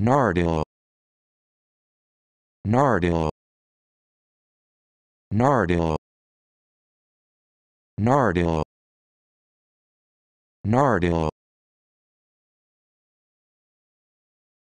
Nardil Nardil Nardil Nardil Nardil